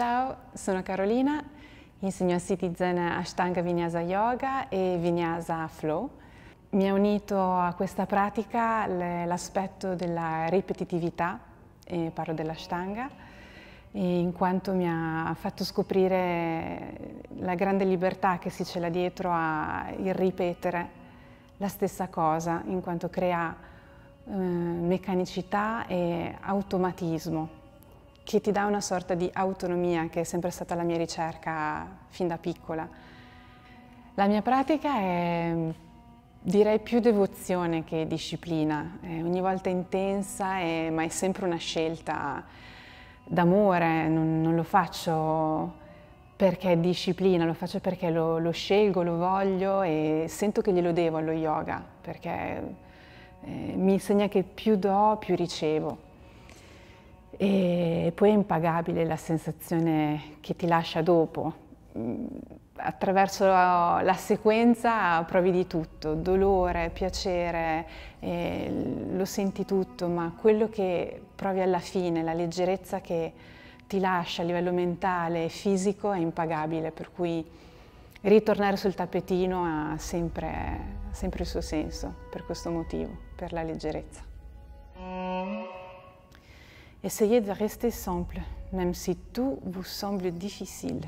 Ciao, sono Carolina, insegno a Citizen Ashtanga Vinyasa Yoga e Vinyasa Flow. Mi ha unito a questa pratica l'aspetto della ripetitività, e parlo dell'Ashtanga, in quanto mi ha fatto scoprire la grande libertà che si cela dietro al ripetere la stessa cosa, in quanto crea eh, meccanicità e automatismo che ti dà una sorta di autonomia che è sempre stata la mia ricerca fin da piccola. La mia pratica è direi più devozione che disciplina, è ogni volta intensa e, ma è sempre una scelta d'amore, non, non, lo faccio perché è disciplina, lo faccio perché lo, lo, scelgo, lo voglio e sento che glielo devo allo yoga perché eh, mi insegna che più do più ricevo. E poi è impagabile la sensazione che ti lascia dopo. Mm, attraverso la, la sequenza provi di tutto, dolore, piacere, eh, lo senti tutto, ma quello che provi alla fine, la leggerezza che ti lascia a livello mentale e fisico è impagabile, per cui ritornare sul tappetino ha sempre, sempre il suo senso per questo motivo, per la leggerezza. Essayez de rester simple, même si tout vous semble difficile.